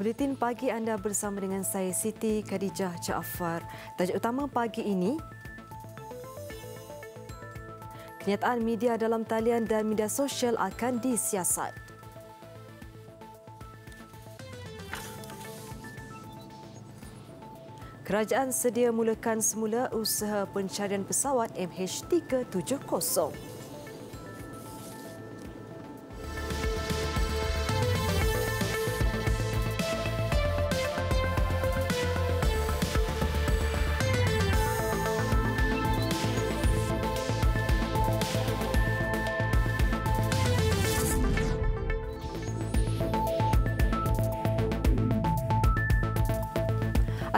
Beritin pagi anda bersama dengan saya Siti Khadijah Jaafar. Tajuk utama pagi ini Kenyataan media dalam talian dan media sosial akan disiasat. Kerajaan sedia mulakan semula usaha pencarian pesawat MH370.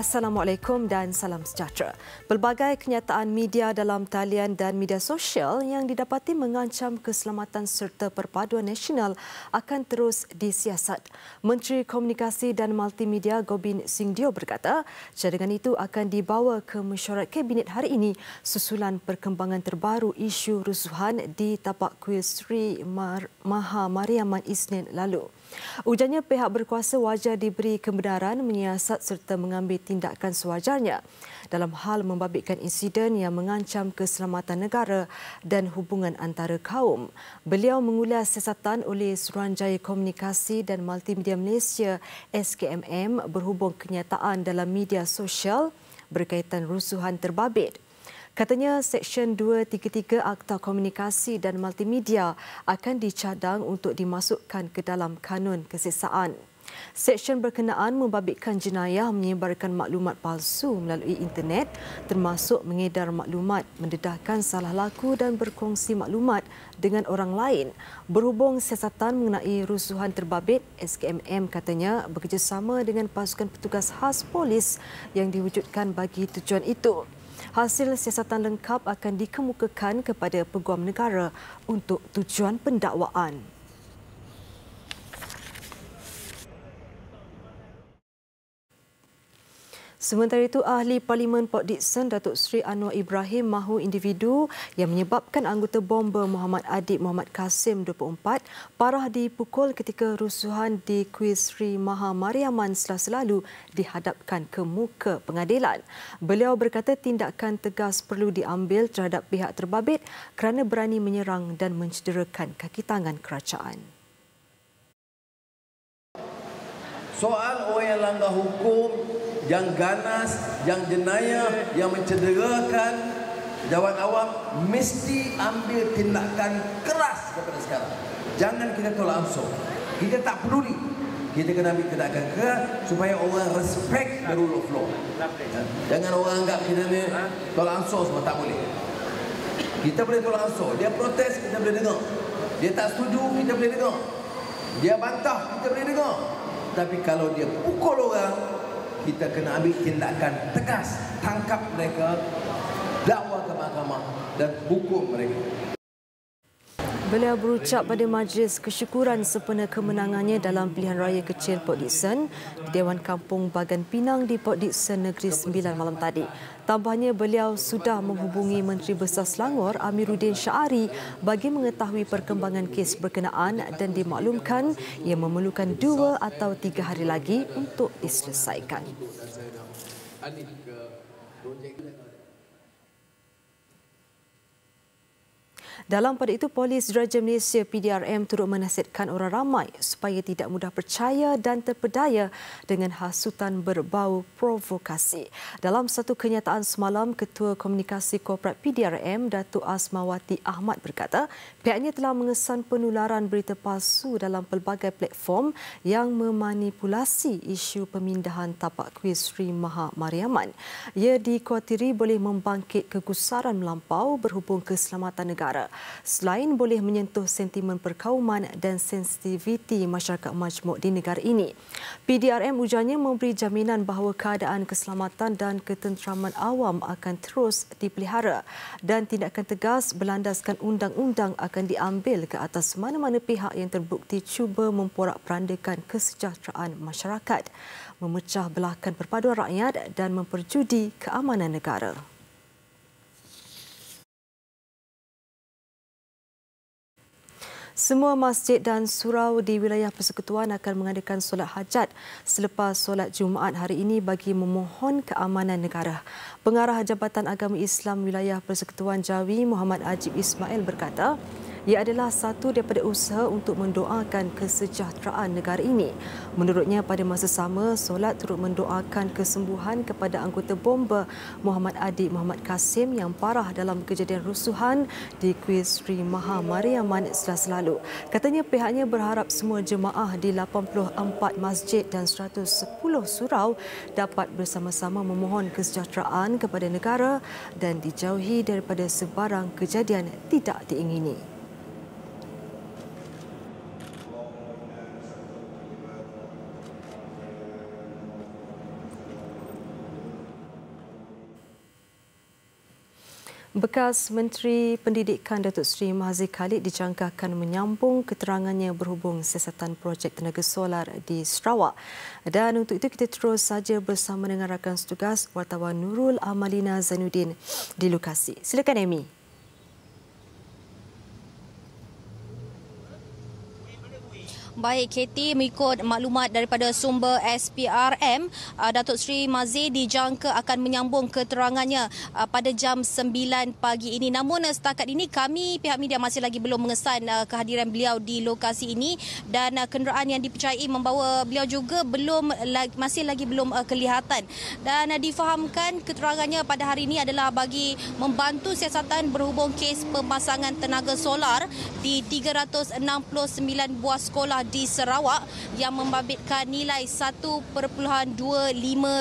Assalamualaikum dan salam sejahtera. Pelbagai kenyataan media dalam talian dan media sosial yang didapati mengancam keselamatan serta perpaduan nasional akan terus disiasat. Menteri Komunikasi dan Multimedia Gobin Singh Dio berkata, cadangan itu akan dibawa ke mesyuarat kabinet hari ini susulan perkembangan terbaru isu rusuhan di tapak kuil Sri Mar- Maha Mariaman Isnin lalu. Ujarnya pihak berkuasa wajar diberi kebenaran menyiasat serta mengambil tindakan sewajarnya dalam hal membabitkan insiden yang mengancam keselamatan negara dan hubungan antara kaum. Beliau mengulas siasatan oleh Suruhanjaya Komunikasi dan Multimedia Malaysia SKMM berhubung kenyataan dalam media sosial berkaitan rusuhan terbabit. Katanya Seksyen 233 Akta Komunikasi dan Multimedia akan dicadang untuk dimasukkan ke dalam Kanun Kesesaan. Seksyen berkenaan membabitkan jenayah menyebarkan maklumat palsu melalui internet termasuk mengedar maklumat, mendedahkan salah laku dan berkongsi maklumat dengan orang lain. Berhubung siasatan mengenai rusuhan terbabit, SKMM katanya bekerjasama dengan pasukan petugas khas polis yang diwujudkan bagi tujuan itu. Hasil siasatan lengkap akan dikemukakan kepada peguam negara untuk tujuan pendakwaan. Sementara itu, Ahli Parlimen Port Dickson, Datuk Seri Anwar Ibrahim mahu individu yang menyebabkan anggota bomber Muhammad Adib Muhammad Kasim 24 parah dipukul ketika rusuhan di Kuis Sri Maha Mariaman selasa lalu dihadapkan ke muka pengadilan. Beliau berkata tindakan tegas perlu diambil terhadap pihak terbabit kerana berani menyerang dan mencederakan kaki tangan kerajaan. Soal orang yang langgar hukum yang ganas, yang jenayah, yang mencederakan jawatan awam mesti ambil tindakan keras daripada sekarang. Jangan kita tolak ansur. Kita tak peduli. Kita kena ambil tindakan keras supaya orang respect the rule of law. Jangan orang anggap kita ni ha? tolak ansur semua. Tak boleh. Kita boleh tolak ansur. Dia protes, kita boleh dengar. Dia tak setuju, kita boleh dengar. Dia bantah, kita boleh dengar. Tapi kalau dia pukul orang, kita kena ambil tindakan tegas tangkap mereka dakwa ke mahkamah dan hukum mereka Beliau berucap pada majlis kesyukuran sempena kemenangannya dalam pilihan raya kecil Port Dickson di Dewan Kampung Bagan Pinang di Port Dickson Negeri Sembilan malam tadi. Tambahnya beliau sudah menghubungi Menteri Besar Selangor Amiruddin Syari bagi mengetahui perkembangan kes berkenaan dan dimaklumkan ia memerlukan dua atau tiga hari lagi untuk diselesaikan. Eh, Dalam pada itu, Polis Diraja Malaysia PDRM turut menasihatkan orang ramai supaya tidak mudah percaya dan terpedaya dengan hasutan berbau provokasi. Dalam satu kenyataan semalam, Ketua Komunikasi Korporat PDRM, Datuk Asmawati Ahmad berkata, pihaknya telah mengesan penularan berita palsu dalam pelbagai platform yang memanipulasi isu pemindahan tapak kuis Sri Maha Mariaman. Ia dikhawatiri boleh membangkit kegusaran melampau berhubung keselamatan negara selain boleh menyentuh sentimen perkauman dan sensitiviti masyarakat majmuk di negara ini. PDRM ujarnya memberi jaminan bahawa keadaan keselamatan dan ketenteraman awam akan terus dipelihara dan tindakan tegas berlandaskan undang-undang akan diambil ke atas mana-mana pihak yang terbukti cuba memporak-perandakan kesejahteraan masyarakat memecah belahkan perpaduan rakyat dan memperjudi keamanan negara. Semua masjid dan surau di wilayah persekutuan akan mengadakan solat hajat selepas solat Jumaat hari ini bagi memohon keamanan negara. Pengarah Jabatan Agama Islam Wilayah Persekutuan Jawi Muhammad Ajib Ismail berkata, ia adalah satu daripada usaha untuk mendoakan kesejahteraan negara ini. Menurutnya pada masa sama, solat turut mendoakan kesembuhan kepada anggota bomba Muhammad Adi Muhammad Kasim yang parah dalam kejadian rusuhan di Kuil Sri Maha Mariaman selasa lalu. Katanya pihaknya berharap semua jemaah di 84 masjid dan 110 surau dapat bersama-sama memohon kesejahteraan kepada negara dan dijauhi daripada sebarang kejadian tidak diingini. Bekas Menteri Pendidikan Datuk Seri Mahathir Khalid dijangka menyambung keterangannya berhubung siasatan projek tenaga solar di Sarawak. Dan untuk itu kita terus saja bersama dengan rakan setugas wartawan Nurul Amalina Zainuddin di lokasi. Silakan Amy. Baik, KT mengikut maklumat daripada sumber SPRM, uh, Datuk Seri Mazie dijangka akan menyambung keterangannya uh, pada jam 9 pagi ini. Namun uh, setakat ini kami pihak media masih lagi belum mengesan kehadiran beliau di lokasi ini dan uh, kenderaan yang dipercayai membawa beliau juga belum masih lagi belum kelihatan. Dan difahamkan keterangannya pada hari ini adalah bagi membantu siasatan berhubung kes pemasangan tenaga solar di 369 buah sekolah di Sarawak yang membabitkan nilai 1.25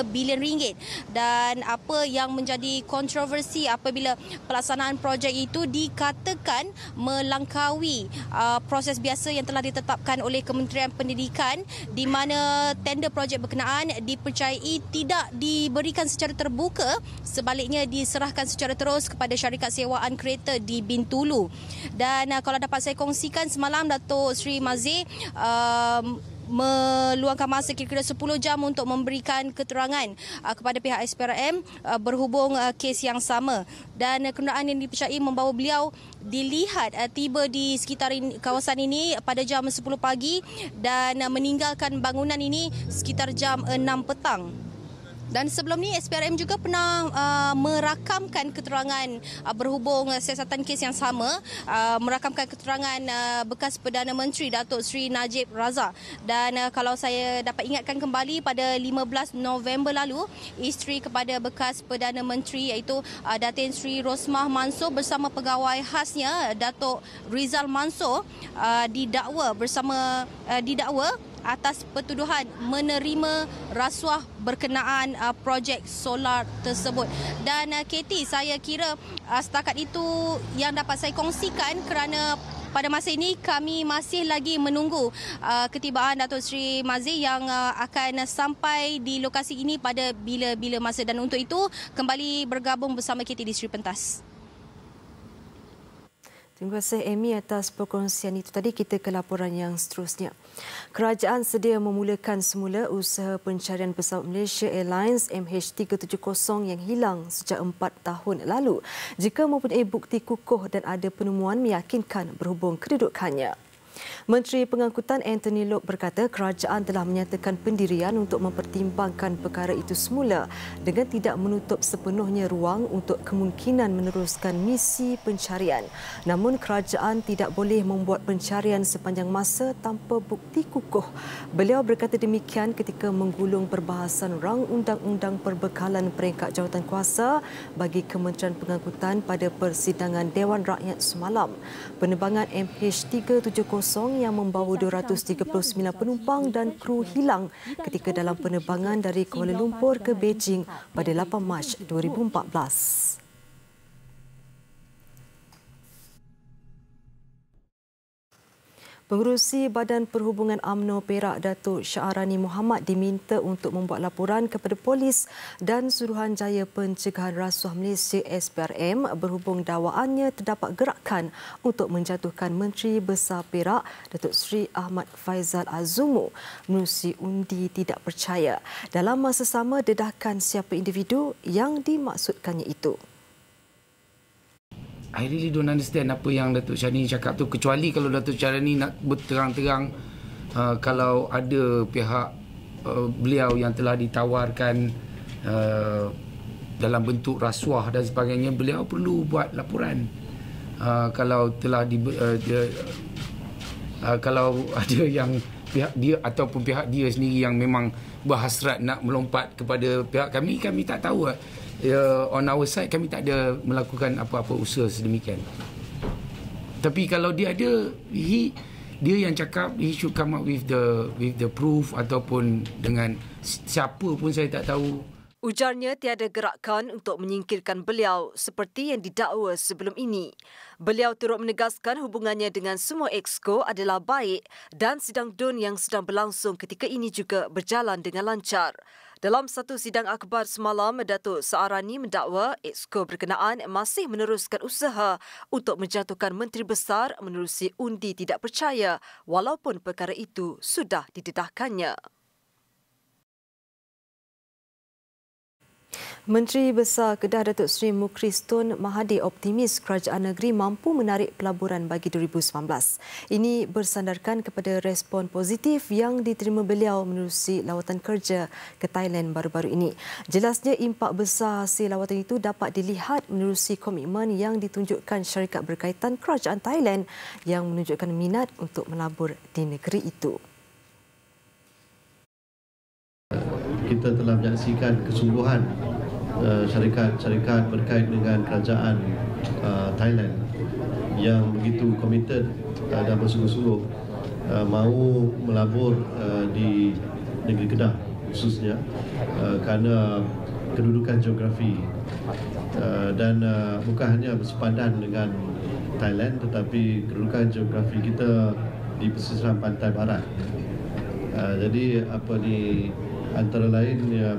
bilion ringgit dan apa yang menjadi kontroversi apabila pelaksanaan projek itu dikatakan melangkaui uh, proses biasa yang telah ditetapkan oleh Kementerian Pendidikan di mana tender projek berkenaan dipercayai tidak diberikan secara terbuka sebaliknya diserahkan secara terus kepada syarikat sewaan kereta di Bintulu dan uh, kalau dapat saya kongsikan semalam datuk Sri Mazie Um, meluangkan masa kira-kira 10 jam untuk memberikan keterangan uh, kepada pihak SPRM uh, berhubung uh, kes yang sama dan uh, kenderaan yang dipercayai membawa beliau dilihat tiba di sekitar kawasan ini pada jam 10 pagi dan meninggalkan bangunan ini sekitar jam 6 petang. Dan sebelum ni SPRM juga pernah uh, merakamkan keterangan uh, berhubung uh, siasatan kes yang sama, uh, merakamkan keterangan uh, bekas Perdana Menteri Datuk Seri Najib Razak. Dan uh, kalau saya dapat ingatkan kembali pada 15 November lalu, isteri kepada bekas Perdana Menteri iaitu uh, Datin Seri Rosmah Mansor bersama pegawai khasnya Datuk Rizal Mansor uh, didakwa bersama uh, didakwa atas pertuduhan menerima rasuah berkenaan uh, projek solar tersebut. Dan uh, Katie, saya kira uh, setakat itu yang dapat saya kongsikan kerana pada masa ini kami masih lagi menunggu uh, ketibaan Datuk Seri Mazie yang uh, akan sampai di lokasi ini pada bila-bila masa dan untuk itu kembali bergabung bersama kita di Sri Pentas. Terima kasih Amy atas perkongsian itu tadi. Kita ke laporan yang seterusnya. Kerajaan sedia memulakan semula usaha pencarian pesawat Malaysia Airlines MH370 yang hilang sejak 4 tahun lalu. Jika mempunyai bukti kukuh dan ada penemuan meyakinkan berhubung kedudukannya. Menteri Pengangkutan Anthony Lok berkata kerajaan telah menyatakan pendirian untuk mempertimbangkan perkara itu semula dengan tidak menutup sepenuhnya ruang untuk kemungkinan meneruskan misi pencarian. Namun kerajaan tidak boleh membuat pencarian sepanjang masa tanpa bukti kukuh. Beliau berkata demikian ketika menggulung perbahasan rang undang-undang perbekalan peringkat jawatan kuasa bagi Kementerian Pengangkutan pada persidangan Dewan Rakyat semalam. Penerbangan MH370 kosong yang membawa 239 penumpang dan kru hilang ketika dalam penerbangan dari Kuala Lumpur ke Beijing pada 8 Mac 2014. Pengurusi Badan Perhubungan Amno Perak Datuk Syarani Muhammad diminta untuk membuat laporan kepada polis dan Suruhanjaya Pencegahan Rasuah Malaysia SPRM berhubung dakwaannya terdapat gerakan untuk menjatuhkan Menteri Besar Perak Datuk Sri Ahmad Faizal Azumu mengurusi undi tidak percaya dalam masa sama dedahkan siapa individu yang dimaksudkannya itu. I really don't understand apa yang Datuk Syahrini cakap tu kecuali kalau Datuk Syahrini nak berterang-terang uh, kalau ada pihak uh, beliau yang telah ditawarkan uh, dalam bentuk rasuah dan sebagainya beliau perlu buat laporan uh, kalau telah di uh, dia, uh, kalau ada yang pihak dia ataupun pihak dia sendiri yang memang berhasrat nak melompat kepada pihak kami kami tak tahu uh, on our side kami tak ada melakukan apa-apa usaha sedemikian tapi kalau dia ada he dia yang cakap he should come up with the with the proof ataupun dengan siapa pun saya tak tahu Ujarnya tiada gerakan untuk menyingkirkan beliau seperti yang didakwa sebelum ini. Beliau turut menegaskan hubungannya dengan semua exco adalah baik dan sidang DUN yang sedang berlangsung ketika ini juga berjalan dengan lancar. Dalam satu sidang akhbar semalam, Datuk Saarani mendakwa Exco berkenaan masih meneruskan usaha untuk menjatuhkan Menteri Besar menerusi undi tidak percaya walaupun perkara itu sudah didedahkannya. Menteri Besar Kedah Datuk Seri Mukris Tun Mahathir optimis kerajaan negeri mampu menarik pelaburan bagi 2019. Ini bersandarkan kepada respon positif yang diterima beliau menerusi lawatan kerja ke Thailand baru-baru ini. Jelasnya impak besar hasil lawatan itu dapat dilihat menerusi komitmen yang ditunjukkan syarikat berkaitan kerajaan Thailand yang menunjukkan minat untuk melabur di negeri itu. Kita telah menyaksikan kesungguhan syarikat-syarikat eh, uh, berkait dengan kerajaan uh, Thailand yang begitu komited uh, eh, dan bersungguh-sungguh uh, mahu melabur uh, di negeri Kedah khususnya uh, kerana kedudukan geografi uh, dan uh, bukan hanya bersepadan dengan Thailand tetapi kedudukan geografi kita di pesisiran pantai barat uh, jadi apa ni antara lain yang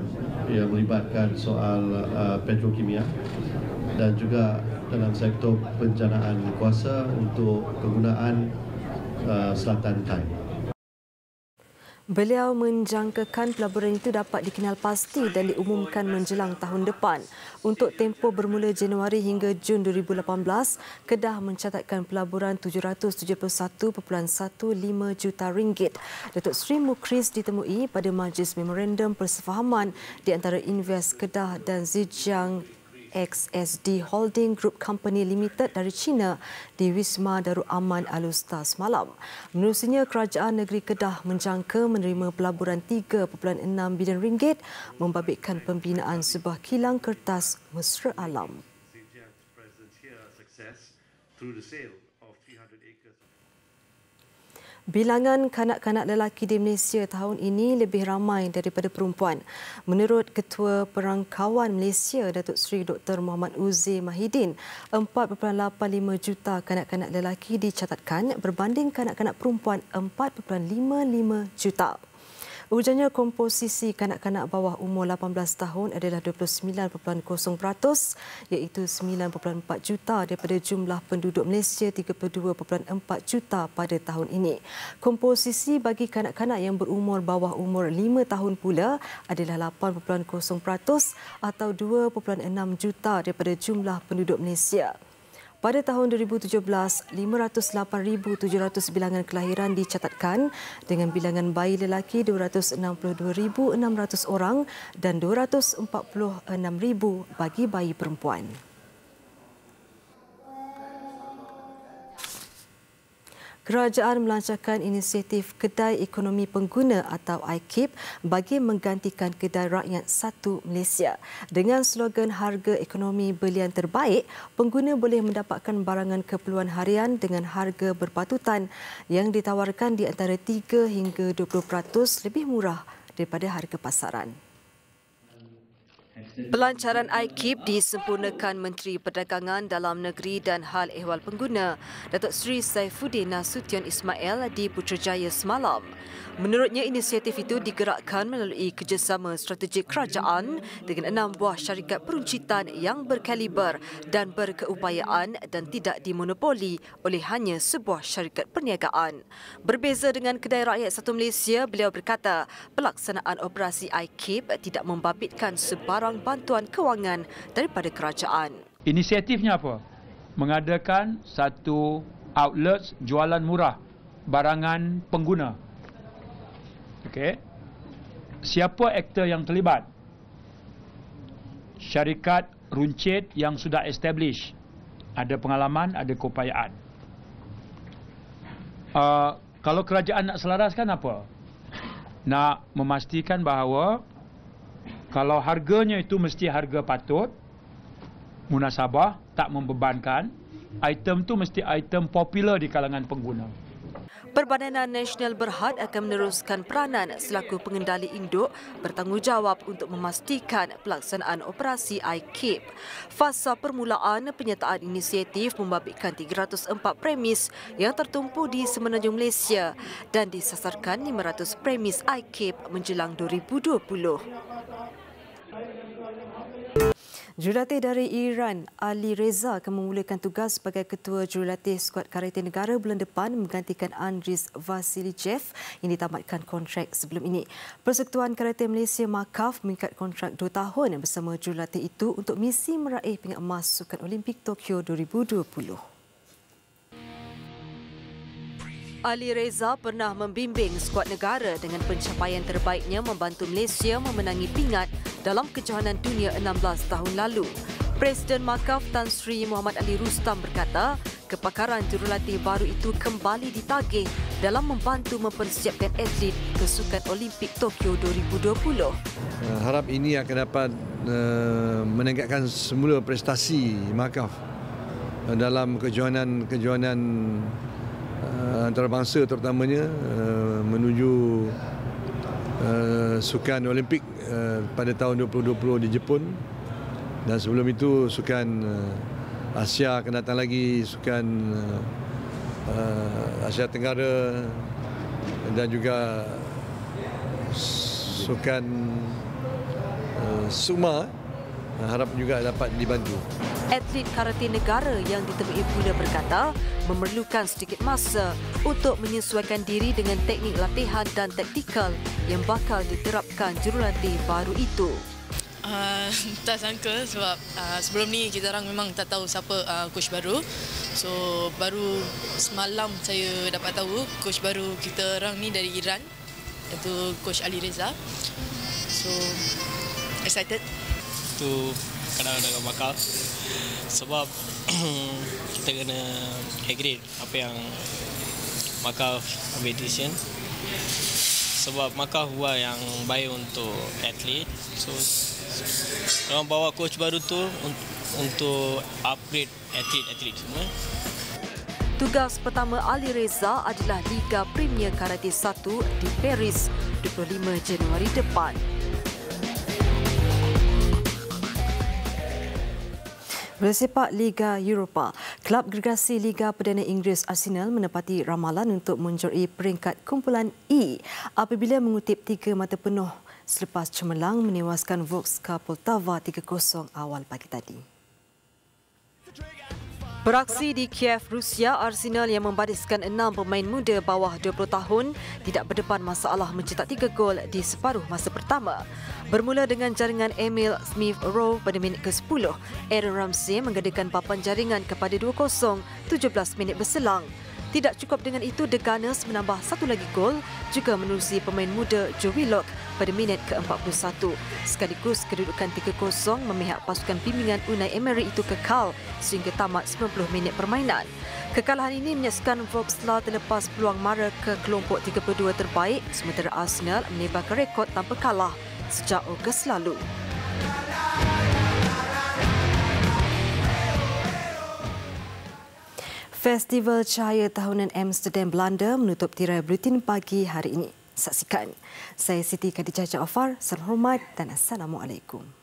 yang melibatkan soal uh, petrokimia dan juga dalam sektor pencanaan kuasa untuk penggunaan uh, selatan Thailand Beliau menjangkakan pelaburan itu dapat dikenal pasti dan diumumkan menjelang tahun depan. Untuk tempoh bermula Januari hingga Jun 2018, Kedah mencatatkan pelaburan 771.15 juta ringgit. Datuk Sri Mukris ditemui pada majlis memorandum persefahaman di antara invest Kedah dan Zijang XSD Holding Group Company Limited dari China di Wisma Darul Aman Alustas malam. Menurutnya, kerajaan negeri Kedah menjangka menerima pelaburan 3.6 bilion ringgit membabitkan pembinaan sebuah kilang kertas mesra alam. Bilangan kanak-kanak lelaki di Malaysia tahun ini lebih ramai daripada perempuan. Menurut Ketua Perangkawan Malaysia, Datuk Seri Dr. Muhammad Uzi Mahidin, 4.85 juta kanak-kanak lelaki dicatatkan berbanding kanak-kanak perempuan 4.55 juta. Hujannya komposisi kanak-kanak bawah umur 18 tahun adalah 29.0% iaitu 9.4 juta daripada jumlah penduduk Malaysia 32.4 juta pada tahun ini. Komposisi bagi kanak-kanak yang berumur bawah umur 5 tahun pula adalah 8.0% atau 2.6 juta daripada jumlah penduduk Malaysia. Pada tahun 2017, 508,700 bilangan kelahiran dicatatkan dengan bilangan bayi lelaki 262,600 orang dan 246,000 bagi bayi perempuan. Kerajaan melancarkan inisiatif Kedai Ekonomi Pengguna atau IKIP bagi menggantikan Kedai Rakyat Satu Malaysia. Dengan slogan harga ekonomi belian terbaik, pengguna boleh mendapatkan barangan keperluan harian dengan harga berpatutan yang ditawarkan di antara 3 hingga 20% lebih murah daripada harga pasaran. Pelancaran IKIP disempurnakan Menteri Perdagangan Dalam Negeri dan Hal Ehwal Pengguna, Datuk Seri Saifuddin Nasution Ismail di Putrajaya semalam. Menurutnya, inisiatif itu digerakkan melalui kerjasama strategik kerajaan dengan enam buah syarikat peruncitan yang berkaliber dan berkeupayaan dan tidak dimonopoli oleh hanya sebuah syarikat perniagaan. Berbeza dengan Kedai Rakyat Satu Malaysia, beliau berkata pelaksanaan operasi IKIP tidak membabitkan sebarang barang bantuan kewangan daripada kerajaan. Inisiatifnya apa? Mengadakan satu outlet jualan murah barangan pengguna. Okey. Siapa aktor yang terlibat? Syarikat runcit yang sudah establish, Ada pengalaman, ada keupayaan. Uh, kalau kerajaan nak selaraskan apa? Nak memastikan bahawa kalau harganya itu mesti harga patut munasabah tak membebankan item tu mesti item popular di kalangan pengguna Perbadanan Nasional Berhad akan meneruskan peranan selaku pengendali induk bertanggungjawab untuk memastikan pelaksanaan operasi IKIP. Fasa permulaan penyertaan inisiatif membabitkan 304 premis yang tertumpu di semenanjung Malaysia dan disasarkan 500 premis IKIP menjelang 2020. Jurulatih dari Iran, Ali Reza akan memulakan tugas sebagai ketua jurulatih skuad karate negara bulan depan menggantikan Andris Vasilijev yang ditamatkan kontrak sebelum ini. Persekutuan Karate Malaysia Makaf mengikat kontrak dua tahun bersama jurulatih itu untuk misi meraih pingat emas Sukan Olimpik Tokyo 2020. Ali Reza pernah membimbing skuad negara dengan pencapaian terbaiknya membantu Malaysia memenangi pingat dalam kejohanan dunia 16 tahun lalu. Presiden Makaf Tan Sri Muhammad Ali Rustam berkata, kepakaran jurulatih baru itu kembali ditagih dalam membantu mempersiapkan atlet ke Sukan Olimpik Tokyo 2020. Eh, harap ini akan dapat eh, meningkatkan semula prestasi Makaf eh, dalam kejohanan-kejohanan uh, antarabangsa terutamanya uh, menuju uh, sukan Olimpik uh, pada tahun 2020 di Jepun dan sebelum itu sukan uh, Asia akan datang lagi sukan uh, Asia Tenggara dan juga sukan uh, Sumatera harap juga dapat dibantu. Atlet karate negara yang ditemui Bunda berkata memerlukan sedikit masa untuk menyesuaikan diri dengan teknik latihan dan taktikal yang bakal diterapkan jurulatih baru itu. Uh, tak sangka sebab uh, sebelum ni kita orang memang tak tahu siapa uh, coach baru. So baru semalam saya dapat tahu coach baru kita orang ni dari Iran iaitu coach Ali Reza. So excited tu kadang-kadang bakal sebab kita kena agree apa yang Makaf competition sebab Makaf buat yang baik untuk atlet so orang bawa coach baru tu untuk upgrade atlet-atlet semua Tugas pertama Ali Reza adalah Liga Premier Karate 1 di Paris 25 Januari depan. Bola sepak Liga Eropa. Klub gergasi Liga Perdana Inggeris Arsenal menepati ramalan untuk menjuri peringkat kumpulan E apabila mengutip tiga mata penuh selepas cemerlang menewaskan Vox Kapoltava 3-0 awal pagi tadi. Beraksi di Kiev, Rusia, Arsenal yang membariskan enam pemain muda bawah 20 tahun tidak berdepan masalah mencetak tiga gol di separuh masa pertama. Bermula dengan jaringan Emil Smith-Rowe pada minit ke-10, Aaron Ramsey menggadakan papan jaringan kepada 2-0 17 minit berselang. Tidak cukup dengan itu, The Gunners menambah satu lagi gol juga menerusi pemain muda Joey Locke pada minit ke-41. Sekaligus kedudukan 3-0 memihak pasukan pimpinan Unai Emery itu kekal sehingga tamat 90 minit permainan. Kekalahan ini menyaksikan Vauxhall terlepas peluang mara ke kelompok 32 terbaik sementara Arsenal menebak rekod tanpa kalah sejak Ogos lalu. Festival Cahaya Tahunan Amsterdam Belanda menutup tirai bulletin pagi hari ini. Saksikan. Saya Siti Khadijah Jaafar. Salam dan Assalamualaikum.